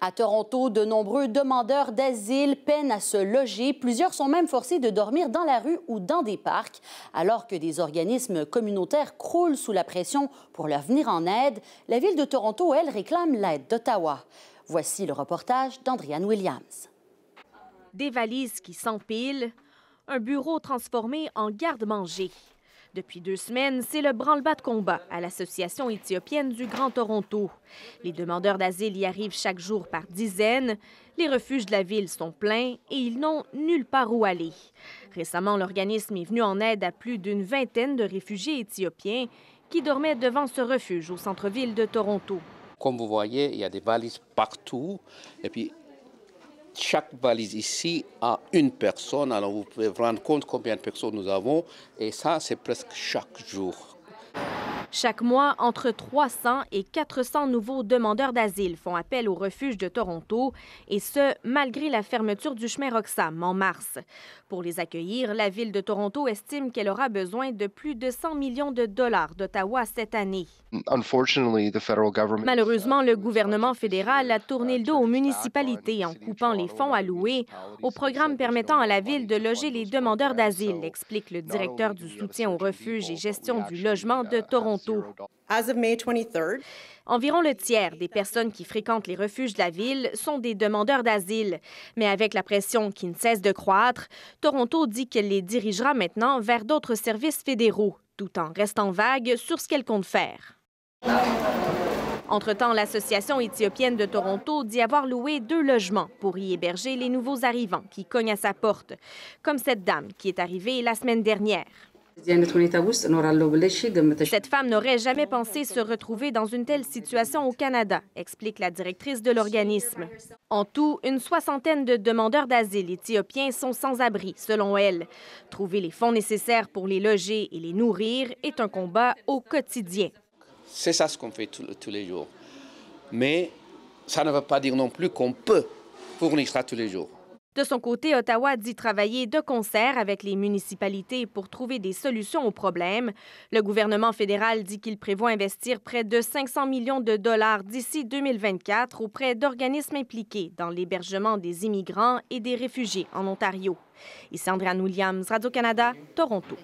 À Toronto, de nombreux demandeurs d'asile peinent à se loger. Plusieurs sont même forcés de dormir dans la rue ou dans des parcs. Alors que des organismes communautaires croulent sous la pression pour leur venir en aide, la ville de Toronto, elle, réclame l'aide d'Ottawa. Voici le reportage d'Andrian Williams. Des valises qui s'empilent, un bureau transformé en garde-manger. Depuis deux semaines, c'est le branle-bas de combat à l'Association éthiopienne du Grand Toronto. Les demandeurs d'asile y arrivent chaque jour par dizaines. Les refuges de la ville sont pleins et ils n'ont nulle part où aller. Récemment, l'organisme est venu en aide à plus d'une vingtaine de réfugiés éthiopiens qui dormaient devant ce refuge au centre-ville de Toronto. Comme vous voyez, il y a des valises partout. Et puis, chaque valise ici a une personne, alors vous pouvez vous rendre compte combien de personnes nous avons, et ça c'est presque chaque jour chaque mois, entre 300 et 400 nouveaux demandeurs d'asile font appel au refuge de Toronto, et ce, malgré la fermeture du chemin Roxham en mars. Pour les accueillir, la ville de Toronto estime qu'elle aura besoin de plus de 100 millions de dollars d'Ottawa cette année. Malheureusement, le uh, gouvernement fédéral a tourné le dos aux uh, municipalités en coupant les fonds alloués au programme permettant à la ville de loger les demandeurs d'asile, explique le directeur du soutien aux refuge et gestion du logement de Toronto. Environ le tiers des personnes qui fréquentent les refuges de la ville sont des demandeurs d'asile. Mais avec la pression qui ne cesse de croître, Toronto dit qu'elle les dirigera maintenant vers d'autres services fédéraux, tout en restant vague sur ce qu'elle compte faire. Entre-temps, l'Association éthiopienne de Toronto dit avoir loué deux logements pour y héberger les nouveaux arrivants qui cognent à sa porte, comme cette dame qui est arrivée la semaine dernière. Cette femme n'aurait jamais pensé se retrouver dans une telle situation au Canada, explique la directrice de l'organisme. En tout, une soixantaine de demandeurs d'asile éthiopiens sont sans abri, selon elle. Trouver les fonds nécessaires pour les loger et les nourrir est un combat au quotidien. C'est ça ce qu'on fait tous les jours. Mais ça ne veut pas dire non plus qu'on peut fournir ça tous les jours. De son côté, Ottawa dit travailler de concert avec les municipalités pour trouver des solutions aux problèmes. Le gouvernement fédéral dit qu'il prévoit investir près de 500 millions de dollars d'ici 2024 auprès d'organismes impliqués dans l'hébergement des immigrants et des réfugiés en Ontario. Ici Williams, Radio-Canada, Toronto.